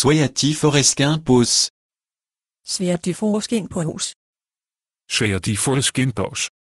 Sværtiforsken pås. Sværtiforsken pås. Sværtiforsken pås.